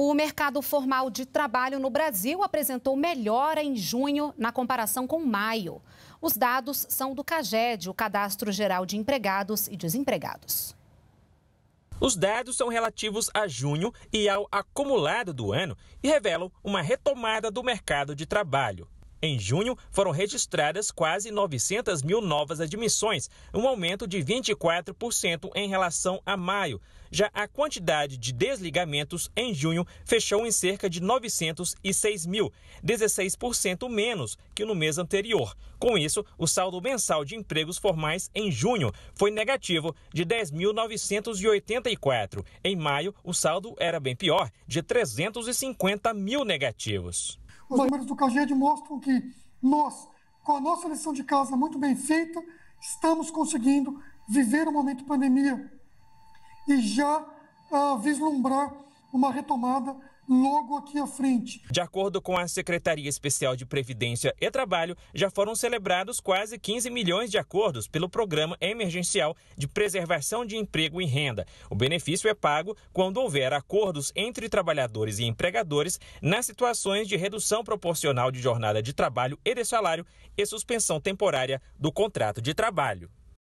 O mercado formal de trabalho no Brasil apresentou melhora em junho na comparação com maio. Os dados são do CAGED, o Cadastro Geral de Empregados e Desempregados. Os dados são relativos a junho e ao acumulado do ano e revelam uma retomada do mercado de trabalho. Em junho, foram registradas quase 900 mil novas admissões, um aumento de 24% em relação a maio. Já a quantidade de desligamentos em junho fechou em cerca de 906 mil, 16% menos que no mês anterior. Com isso, o saldo mensal de empregos formais em junho foi negativo de 10.984. Em maio, o saldo era bem pior, de 350 mil negativos. Os números do CAGED mostram que nós, com a nossa lição de casa muito bem feita, estamos conseguindo viver o momento pandemia e já uh, vislumbrar uma retomada logo aqui à frente. De acordo com a Secretaria Especial de Previdência e Trabalho, já foram celebrados quase 15 milhões de acordos pelo Programa Emergencial de Preservação de Emprego e Renda. O benefício é pago quando houver acordos entre trabalhadores e empregadores nas situações de redução proporcional de jornada de trabalho e de salário e suspensão temporária do contrato de trabalho.